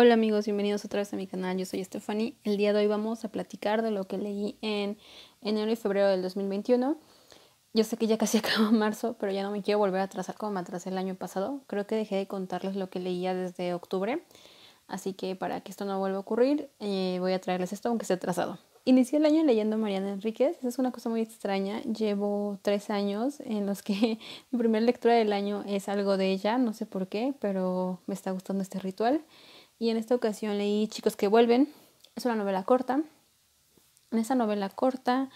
Hola amigos, bienvenidos otra vez a mi canal. Yo soy Stephanie. El día de hoy vamos a platicar de lo que leí en enero y febrero del 2021. Yo sé que ya casi acabó marzo, pero ya no me quiero volver a atrasar como me atrasé el año pasado. Creo que dejé de contarles lo que leía desde octubre. Así que para que esto no vuelva a ocurrir, eh, voy a traerles esto aunque esté atrasado. Inicié el año leyendo Mariana Enríquez, esa es una cosa muy extraña. Llevo tres años en los que mi primera lectura del año es algo de ella, no sé por qué, pero me está gustando este ritual. Y en esta ocasión leí Chicos que vuelven. Es una novela corta. En esa novela corta,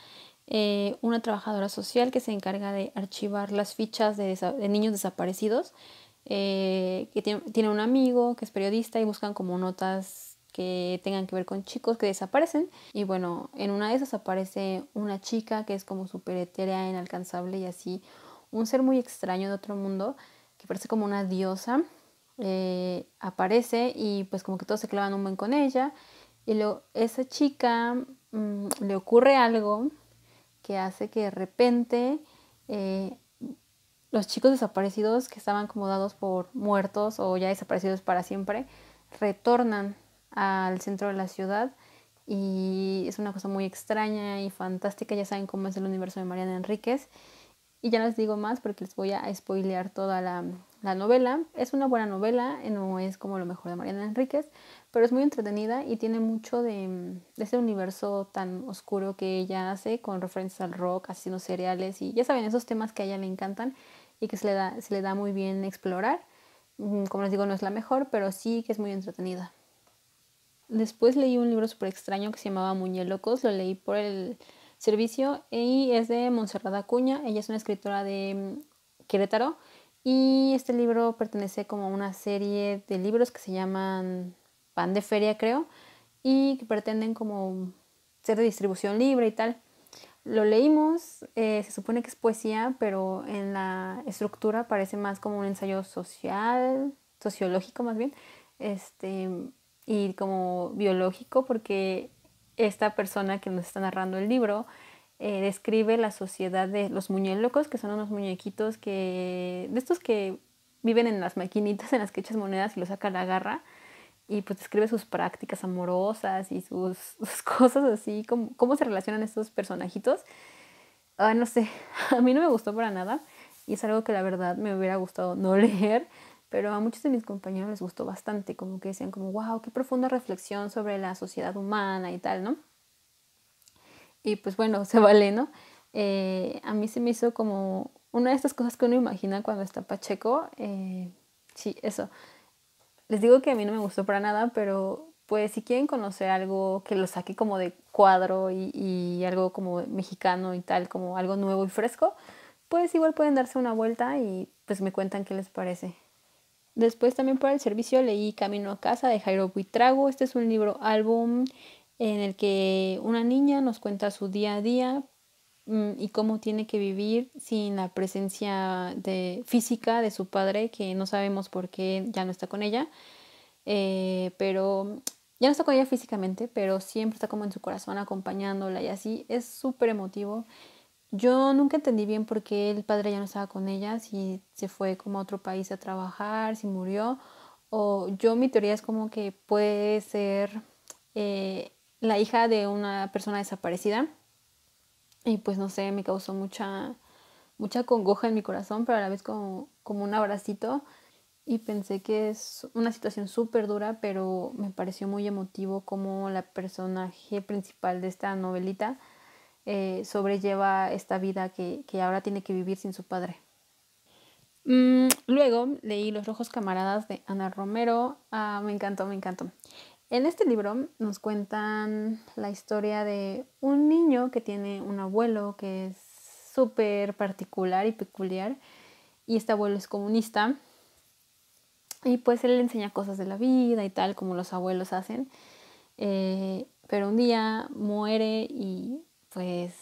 eh, una trabajadora social que se encarga de archivar las fichas de, niños desaparecidos, eh, que tiene, tiene un amigo que es periodista y buscan como notas que tengan que ver con chicos que desaparecen. Y bueno, en una de esas aparece una chica que es como súper etérea, inalcanzable y así, un ser muy extraño de otro mundo, que parece como una diosa, eh, aparece y pues como que todos se clavan un buen con ella. Y luego esa chica mm, le ocurre algo que hace que de repente eh, los chicos desaparecidos que estaban acomodados por muertos o ya desaparecidos para siempre retornan al centro de la ciudad y es una cosa muy extraña y fantástica, ya saben cómo es el universo de Mariana Enríquez y ya no les digo más porque les voy a spoilear toda la, la novela. Es una buena novela, eh, no es como lo mejor de Mariana Enríquez, pero es muy entretenida y tiene mucho de, mm, ese universo tan oscuro que ella hace con referencias al rock, asesinos cereales y ya saben, esos temas que a ella le encantan y que se le da, se le da muy bien explorar. Mm, como les digo, no es la mejor, pero sí que es muy entretenida. Después leí un libro súper extraño que se llamaba Locos, lo leí por el servicio y es de Montserrat Acuña. Ella es una escritora de mm, Querétaro y este libro pertenece como a una serie de libros que se llaman Pan de Feria, creo, y que pretenden como ser de distribución libre y tal. Lo leímos, eh, se supone que es poesía, pero en la estructura parece más como un ensayo social, sociológico más bien, este, y como biológico, porque esta persona que nos está narrando el libro eh, describe la sociedad de los muñelocos, que son unos muñequitos que, de estos que viven en las maquinitas en las que echas monedas y lo saca la garra, y pues describe sus prácticas amorosas y sus, cosas así, cómo, cómo se relacionan estos personajitos. Ah, no sé, a mí no me gustó para nada y es algo que la verdad me hubiera gustado no leer, pero a muchos de mis compañeros les gustó bastante, como que decían como, wow, qué profunda reflexión sobre la sociedad humana y tal, ¿no? y pues bueno, se vale, ¿no? Eh, a mí se me hizo como una de estas cosas que uno imagina cuando está Pacheco. Eh, sí, eso. Les digo que a mí no me gustó para nada, pero pues si quieren conocer algo que lo saque como de cuadro y, algo como mexicano y tal, como algo nuevo y fresco, pues igual pueden darse una vuelta y pues me cuentan qué les parece. Después también para el servicio leí Camino a casa de Jairo Buitrago. Este es un libro álbum en el que una niña nos cuenta su día a día mm, y cómo tiene que vivir sin la presencia física de su padre, que no sabemos por qué ya no está con ella, eh, pero ya no está con ella físicamente, pero siempre está como en su corazón acompañándola y así, es súper emotivo. Yo nunca entendí bien por qué el padre ya no estaba con ella, si se fue como a otro país a trabajar, si murió, o yo mi teoría es como que puede ser... Eh, la hija de una persona desaparecida. Y pues no sé, me causó mucha, mucha congoja en mi corazón, pero a la vez como, un abracito. Y pensé que es una situación súper dura, pero me pareció muy emotivo cómo la personaje principal de esta novelita eh, sobrelleva esta vida que, ahora tiene que vivir sin su padre. Mm, luego leí Los Rojos Camaradas de Ana Romero. Ah, me encantó, me encantó. En este libro nos cuentan la historia de un niño que tiene un abuelo que es súper particular y peculiar y este abuelo es comunista y pues él le enseña cosas de la vida y tal como los abuelos hacen eh, pero un día muere y pues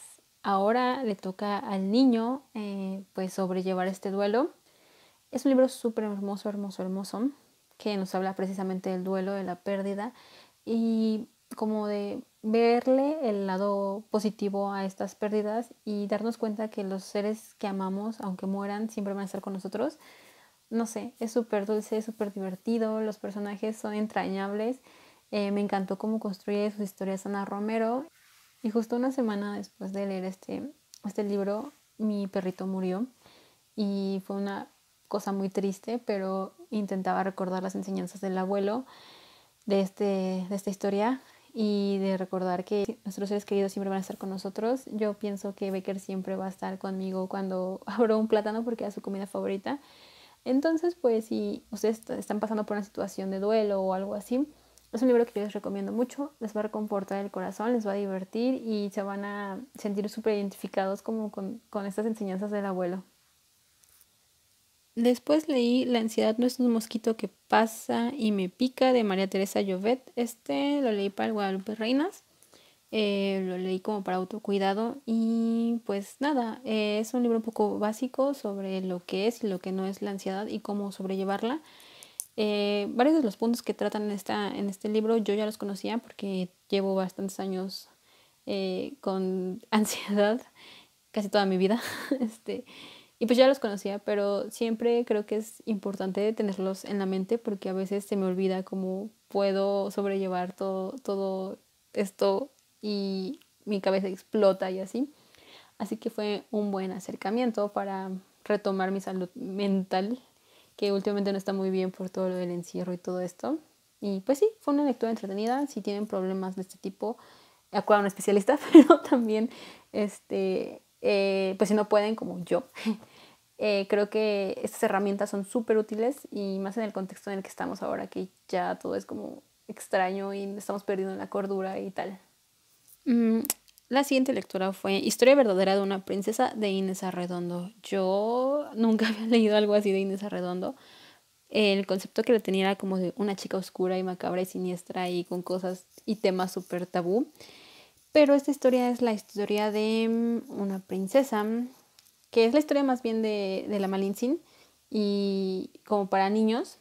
ahora le toca al niño eh, pues sobrellevar este duelo es un libro súper hermoso hermoso hermoso que nos habla precisamente del duelo, de la pérdida y como de verle el lado positivo a estas pérdidas y darnos cuenta que los seres que amamos, aunque mueran, siempre van a estar con nosotros. No sé, es súper dulce, súper divertido, los personajes son entrañables. Eh, me encantó cómo construye sus historias Ana Romero. Y justo una semana después de leer este, este libro, mi perrito murió. Y fue una cosa muy triste, pero intentaba recordar las enseñanzas del abuelo de, este, de esta historia y de recordar que nuestros seres queridos siempre van a estar con nosotros. Yo pienso que Baker siempre va a estar conmigo cuando abro un plátano porque era su comida favorita. Entonces, pues si ustedes están pasando por una situación de duelo o algo así, es un libro que yo les recomiendo mucho, les va a reconfortar el corazón, les va a divertir y se van a sentir súper identificados como con, con estas enseñanzas del abuelo. Después leí La ansiedad no es un mosquito que pasa y me pica de María Teresa Llovet. Este lo leí para el Guadalupe Reinas. Eh, lo leí como para autocuidado y pues nada, eh, es un libro un poco básico sobre lo que es y lo que no es la ansiedad y cómo sobrellevarla. Eh, varios de los puntos que tratan en, esta, en este libro yo ya los conocía porque llevo bastantes años con ansiedad, casi toda mi vida. este, y pues ya los conocía, pero siempre creo que es importante tenerlos en la mente porque a veces se me olvida cómo puedo sobrellevar todo, todo esto y mi cabeza explota y así. Así que fue un buen acercamiento para retomar mi salud mental, que últimamente no está muy bien por todo lo del encierro y todo esto. Y pues sí, fue una lectura entretenida. Si tienen problemas de este tipo, acudan a un especialista, pero también este, eh, pues si no pueden, como yo. Eh, creo que estas herramientas son súper útiles y más en el contexto en el que estamos ahora, que ya todo es como extraño y estamos perdiendo la cordura y tal. Mm, la siguiente lectura fue Historia verdadera de una princesa de Inés Arredondo. Yo nunca había leído algo así de Inés Arredondo. El concepto que le tenía era como de una chica oscura y macabra y siniestra y con cosas y temas súper tabú. Pero esta historia es la historia de mm, una princesa, mm, que es la historia más bien de, de la Malintzin, y como para niños.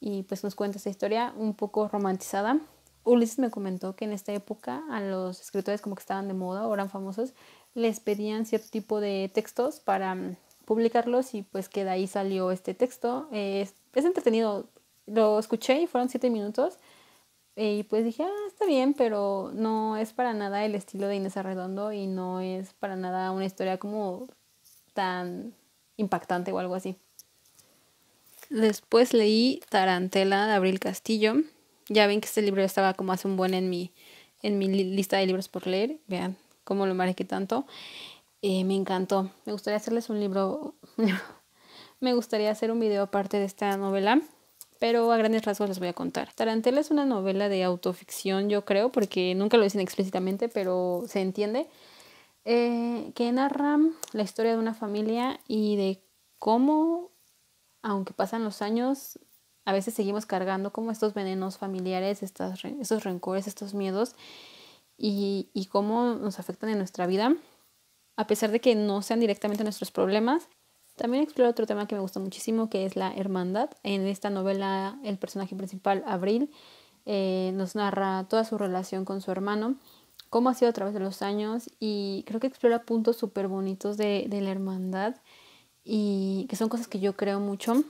Y pues nos cuenta esta historia un poco romantizada. Ulises me comentó que en esta época a los escritores como que estaban de moda o eran famosos, les pedían cierto tipo de textos para mm, publicarlos y pues que de ahí salió este texto. es, es entretenido, lo escuché y fueron siete minutos y pues dije, ah, está bien, pero no es para nada el estilo de Inés Arredondo y no es para nada una historia como tan impactante o algo así. Después leí Tarantela de Abril Castillo. Ya ven que este libro estaba como hace un buen en mi, en mi lista de libros por leer. Vean cómo lo marqué tanto. Eh, me encantó. Me gustaría hacerles un libro. me gustaría hacer un video aparte de esta novela pero a grandes rasgos les voy a contar. Tarantela es una novela de autoficción, yo creo, porque nunca lo dicen explícitamente, pero se entiende, eh, que narra la historia de una familia y de cómo, aunque pasan los años, a veces seguimos cargando como estos venenos familiares, estos rencores, estos miedos, y cómo nos afectan en nuestra vida, a pesar de que no sean directamente nuestros problemas. También explora otro tema que me gusta muchísimo, que es la hermandad. En esta novela, el personaje principal, Abril, eh, nos narra toda su relación con su hermano, cómo ha sido a través de los años y creo que explora puntos súper bonitos de, de la hermandad y que son cosas que yo creo mucho.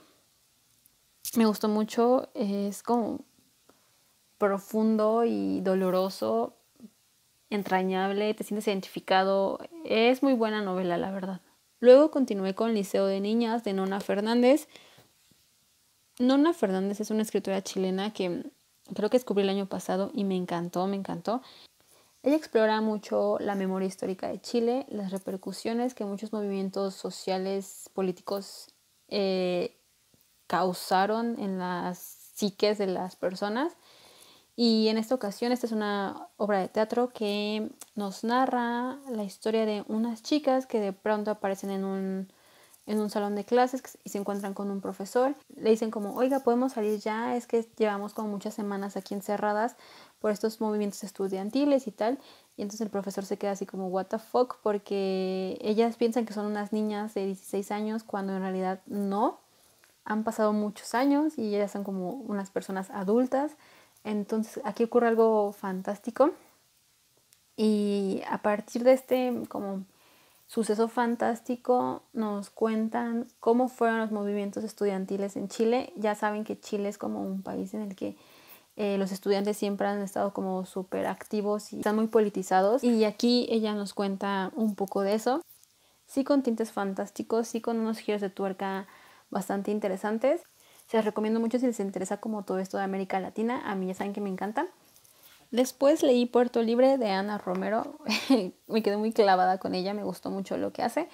Me gustó mucho, es como profundo y doloroso, entrañable, te sientes identificado. Es muy buena novela, la verdad. Luego continué con Liceo de Niñas de Nona Fernández. Nona Fernández es una escritora chilena que creo que descubrí el año pasado y me encantó, me encantó. Ella explora mucho la memoria histórica de Chile, las repercusiones que muchos movimientos sociales, políticos eh, causaron en las psiques de las personas y en esta ocasión, esta es una obra de teatro que nos narra la historia de unas chicas que de pronto aparecen en un, en un salón de clases y se encuentran con un profesor. Le dicen como, oiga, podemos salir ya, es que llevamos como muchas semanas aquí encerradas por estos movimientos estudiantiles y tal. Y entonces el profesor se queda así como, what the fuck, porque ellas piensan que son unas niñas de 16 años cuando en realidad no. Han pasado muchos años y ellas son como unas personas adultas entonces aquí ocurre algo fantástico y a partir de este como suceso fantástico nos cuentan cómo fueron los movimientos estudiantiles en Chile. Ya saben que Chile es como un país en el que eh, los estudiantes siempre han estado como súper activos y están muy politizados. Y aquí ella nos cuenta un poco de eso. Sí con tintes fantásticos, sí con unos giros de tuerca bastante interesantes. Se recomiendo mucho si les interesa como todo esto de América Latina. A mí ya saben que me encanta. Después leí Puerto Libre de Ana Romero. me quedé muy clavada con ella, me gustó mucho lo que hace.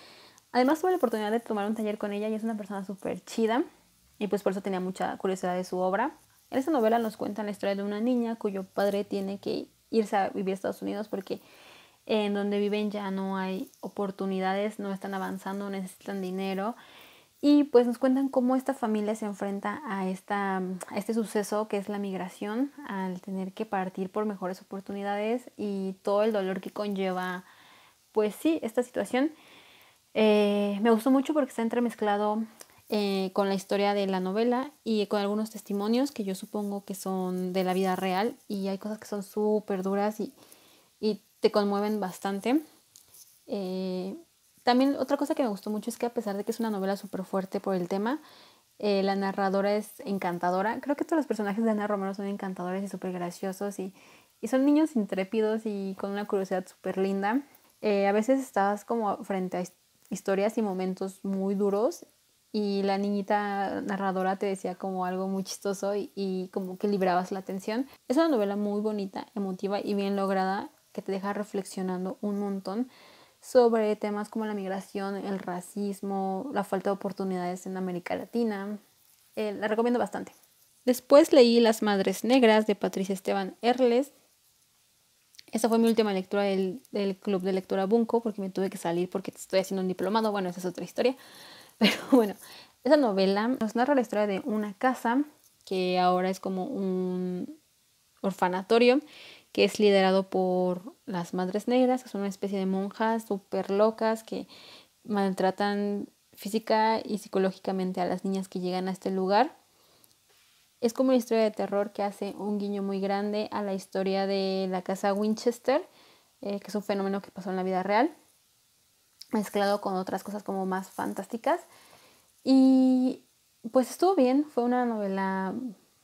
Además tuve la oportunidad de tomar un taller con ella y es una persona súper chida y pues por eso tenía mucha curiosidad de su obra. En esta novela nos cuentan la historia de una niña cuyo padre tiene que irse a vivir a Estados Unidos porque en donde viven ya no hay oportunidades, no están avanzando, necesitan dinero y pues nos cuentan cómo esta familia se enfrenta a, esta, este suceso que es la migración, al tener que partir por mejores oportunidades y todo el dolor que conlleva, pues sí, esta situación. Eh, me gustó mucho porque está entremezclado eh, con la historia de la novela y con algunos testimonios que yo supongo que son de la vida real y hay cosas que son súper duras y, te conmueven bastante. Eh, también otra cosa que me gustó mucho es que a pesar de que es una novela súper fuerte por el tema, eh, la narradora es encantadora. Creo que todos los personajes de Ana Romero son encantadores y súper graciosos y, son niños intrépidos y con una curiosidad súper linda. Eh, a veces estabas como frente a historias y momentos muy duros y la niñita narradora te decía como algo muy chistoso y, y como que librabas la atención. Es una novela muy bonita, emotiva y bien lograda que te deja reflexionando un montón sobre temas como la migración, el racismo, la falta de oportunidades en América Latina. Eh, la recomiendo bastante. Después leí Las Madres Negras de Patricia Esteban Erles. Esa fue mi última lectura del, del, Club de Lectura Bunco porque me tuve que salir porque estoy haciendo un diplomado. Bueno, esa es otra historia. Pero bueno, esa novela nos narra la historia de una casa que ahora es como un orfanatorio que es liderado por las Madres Negras, que son una especie de monjas súper locas que maltratan física y psicológicamente a las niñas que llegan a este lugar. Es como una historia de terror que hace un guiño muy grande a la historia de la casa Winchester, eh, que es un fenómeno que pasó en la vida real, mezclado con otras cosas como más fantásticas. Y pues estuvo bien, fue una novela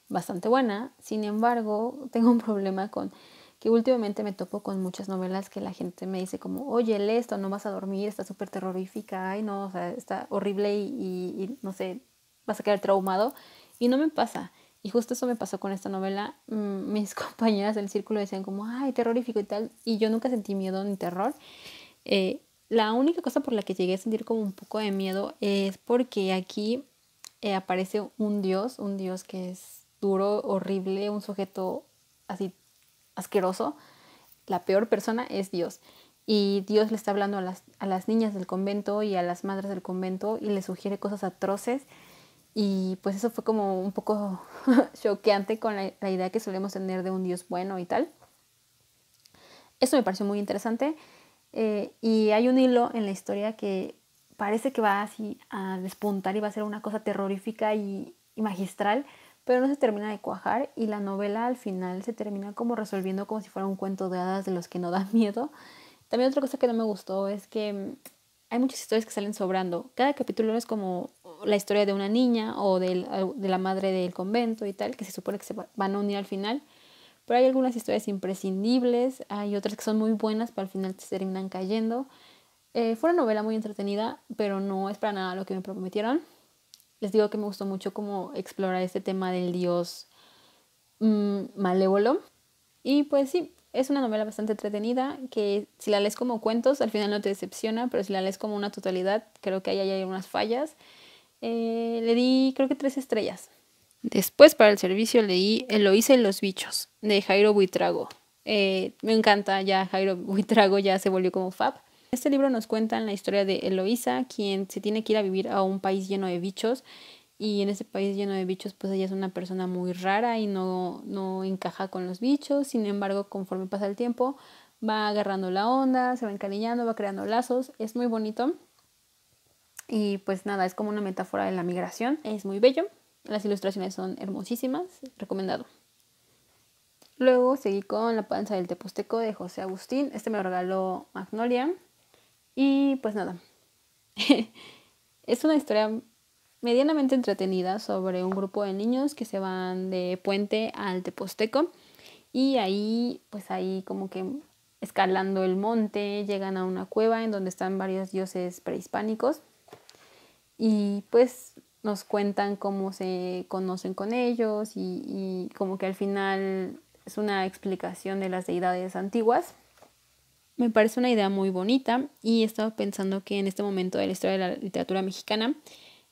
bastante buena, sin embargo tengo un problema con que últimamente me topo con muchas novelas que la gente me dice como, oye, lee esto, no vas a dormir, está súper terrorífica, ay no, o sea, está horrible y, no sé, vas a quedar traumado. Y no me pasa. Y justo eso me pasó con esta novela. Mm, mis compañeras del círculo decían como, ay, terrorífico y tal. Y yo nunca sentí miedo ni terror. Eh, la única cosa por la que llegué a sentir como un poco de miedo es porque aquí eh, aparece un dios, un dios que es duro, horrible, un sujeto así asqueroso, la peor persona es Dios. Y Dios le está hablando a las, niñas del convento y a las madres del convento y le sugiere cosas atroces. Y pues eso fue como un poco choqueante con la, idea que solemos tener de un Dios bueno y tal. Eso me pareció muy interesante. Eh, y hay un hilo en la historia que parece que va así a despuntar y va a ser una cosa terrorífica y magistral, pero no se termina de cuajar y la novela al final se termina como resolviendo como si fuera un cuento de hadas de los que no da miedo. También otra cosa que no me gustó es que mm, hay muchas historias que salen sobrando. Cada capítulo es como la historia de una niña o de la madre del convento y tal, que se supone que se van a unir al final. Pero hay algunas historias imprescindibles, hay otras que son muy buenas, pero al final se terminan cayendo. Eh, fue una novela muy entretenida, pero no es para nada lo que me prometieron les digo que me gustó mucho cómo explorar este tema del dios mm, malévolo. Y pues sí, es una novela bastante entretenida que si la lees como cuentos al final no te decepciona, pero si la lees como una totalidad creo que ahí hay unas fallas. Eh, le di creo que tres estrellas. Después para el servicio leí hice y los bichos de Jairo Buitrago. Eh, me encanta ya Jairo Buitrago, ya se volvió como Fab. Este libro nos cuenta la historia de Eloísa, quien se tiene que ir a vivir a un país lleno de bichos y en ese país lleno de bichos pues ella es una persona muy rara y no, no encaja con los bichos, sin embargo conforme pasa el tiempo va agarrando la onda, se va encariñando, va creando lazos, es muy bonito y pues nada, es como una metáfora de la migración, es muy bello, las ilustraciones son hermosísimas, recomendado. Luego seguí con La panza del teposteco de José Agustín, este me lo regaló Magnolia. Y pues nada, es una historia medianamente entretenida sobre un grupo de niños que se van de puente al Teposteco y ahí pues ahí como que escalando el monte llegan a una cueva en donde están varios dioses prehispánicos y pues nos cuentan cómo se conocen con ellos y como que al final es una explicación de las deidades antiguas me parece una idea muy bonita y estaba pensando que en este momento de la historia de la literatura mexicana,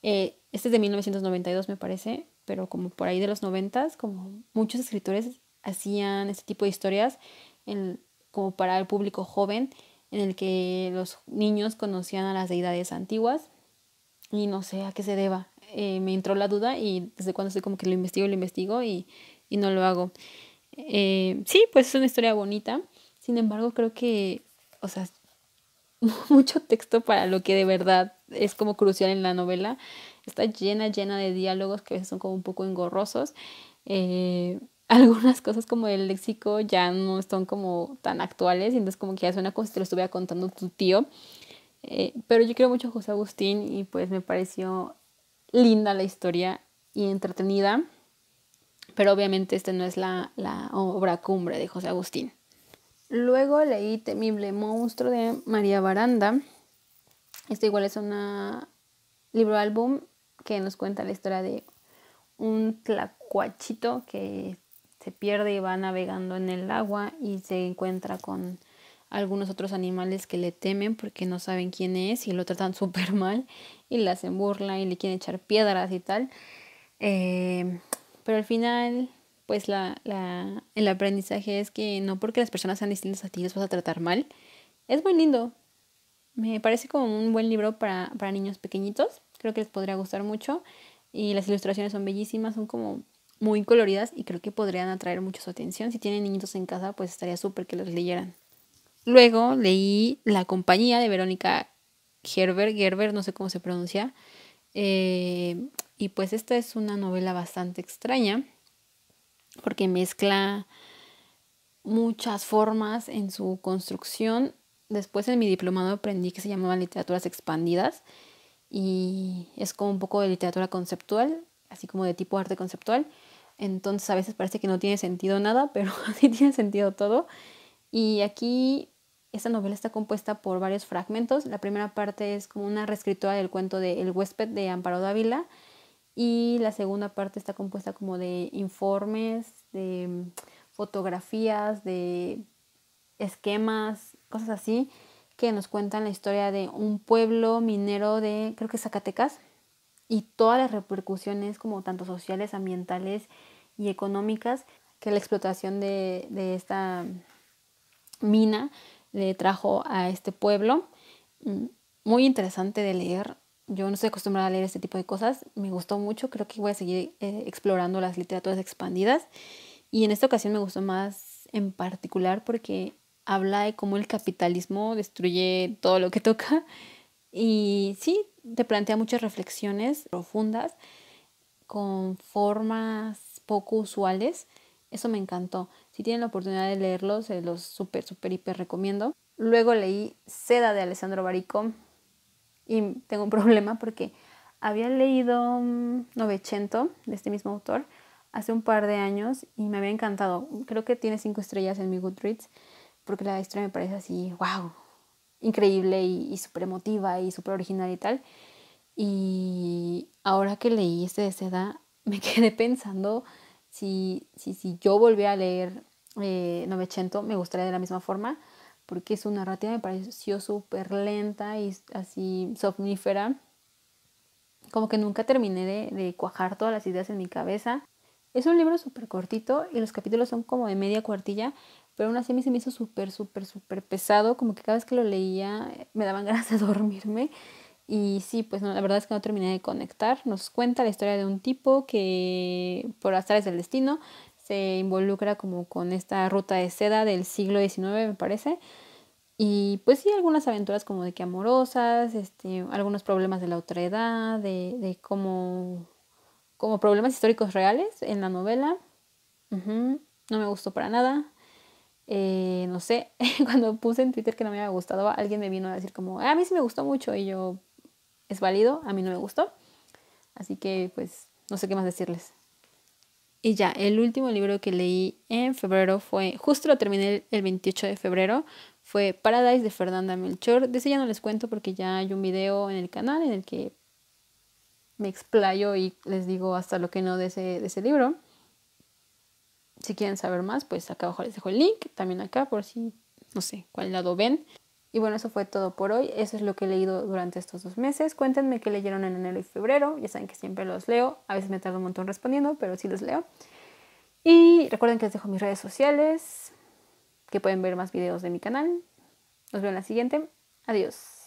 eh, este es de 1992 me parece, pero como por ahí de los 90, como muchos escritores hacían este tipo de historias como para el público joven, en el que los niños conocían a las deidades antiguas y no sé a qué se deba. Eh, me entró la duda y desde cuando estoy como que lo investigo, lo investigo y, no lo hago. Eh, sí, pues es una historia bonita. Sin embargo, creo que, o sea, mucho texto para lo que de verdad es como crucial en la novela. Está llena, llena de diálogos que a veces son como un poco engorrosos. Eh, algunas cosas como el léxico ya no están como tan actuales, entonces como que ya suena como si te lo estuviera contando tu tío. Eh, pero yo quiero mucho a José Agustín y pues me pareció linda la historia y entretenida. Pero obviamente esta no es la obra cumbre de José Agustín. Luego leí Temible Monstruo de María Baranda. Este igual es un libro álbum que nos cuenta la historia de un tlacuachito que se pierde y va navegando en el agua y se encuentra con algunos otros animales que le temen porque no saben quién es y lo tratan súper mal y le hacen burla y le quieren echar piedras y tal. Eh, pero al final pues la, el aprendizaje es que no porque las personas sean distintas a ti las vas a tratar mal. Es muy lindo. Me parece como un buen libro para, niños pequeñitos. Creo que les podría gustar mucho. Y las ilustraciones son bellísimas, son como muy coloridas y creo que podrían atraer mucho su atención. Si tienen niñitos en casa, pues estaría súper que los leyeran. Luego leí La compañía de Verónica Gerber, Gerber, no sé cómo se pronuncia. Eh, y pues esta es una novela bastante extraña porque mezcla muchas formas en su construcción. Después en mi diplomado aprendí que se llamaban literaturas expandidas y es como un poco de literatura conceptual, así como de tipo arte conceptual. Entonces a veces parece que no tiene sentido nada, pero sí tiene sentido todo. Y aquí esta novela está compuesta por varios fragmentos. La primera parte es como una reescritura del cuento de El huésped de Amparo Dávila y la segunda parte está compuesta como de informes, de mm, fotografías, de esquemas, cosas así, que nos cuentan la historia de un pueblo minero de, creo que Zacatecas, y todas las repercusiones como tanto sociales, ambientales y económicas que la explotación de, de esta mm, mina le trajo a este pueblo. Mm, muy interesante de leer, yo no estoy acostumbrada a leer este tipo de cosas, me gustó mucho, creo que voy a seguir eh, explorando las literaturas expandidas y en esta ocasión me gustó más en particular porque habla de cómo el capitalismo destruye todo lo que toca y sí, te plantea muchas reflexiones profundas con formas poco usuales, eso me encantó. Si tienen la oportunidad de leerlos, se los súper, súper, hiper recomiendo. Luego leí Seda de Alessandro Barico y tengo un problema porque había leído mm, Novecento de este mismo autor hace un par de años y me había encantado. Creo que tiene cinco estrellas en mi Goodreads porque la historia me parece así, wow, increíble y, super súper emotiva y súper original y tal. Y ahora que leí este de seda, me quedé pensando si, yo volvía a leer eh, Novecento, me gustaría de la misma forma porque su narrativa me pareció súper lenta y así somnífera. Como que nunca terminé de, cuajar todas las ideas en mi cabeza. Es un libro súper cortito y los capítulos son como de media cuartilla, pero aún así a mí se me hizo súper, súper, súper pesado, como que cada vez que lo leía eh, me daban ganas de dormirme. Y sí, pues la verdad es que no terminé de conectar. Nos cuenta la historia de un tipo que por azares del destino se involucra como con esta ruta de seda del siglo XIX, me parece. Y pues sí, algunas aventuras como de que amorosas, este, algunos problemas de la autoridad, de, de como, como problemas históricos reales en la novela. No me gustó para nada. Eh, no sé, cuando puse en Twitter que no me había gustado, alguien me vino a decir como, a mí sí me gustó mucho y yo, es válido, a mí no me gustó. Así que pues no sé qué más decirles. Y ya, el último libro que leí en febrero fue, justo lo terminé el 28 de febrero, fue Paradise de Fernanda Melchor. De ese ya no les cuento porque ya hay un video en el canal en el que me explayo y les digo hasta lo que no de ese, de ese libro. Si quieren saber más, pues acá abajo les dejo el link, también acá por si, no sé, cuál lado ven. Y bueno, eso fue todo por hoy. Eso es lo que he leído durante estos dos meses. Cuéntenme qué leyeron en enero y febrero. Ya saben que siempre los leo. A veces me tardo un montón respondiendo, pero sí los leo. Y recuerden que les dejo mis redes sociales, que pueden ver más videos de mi canal. Nos veo en la siguiente. Adiós.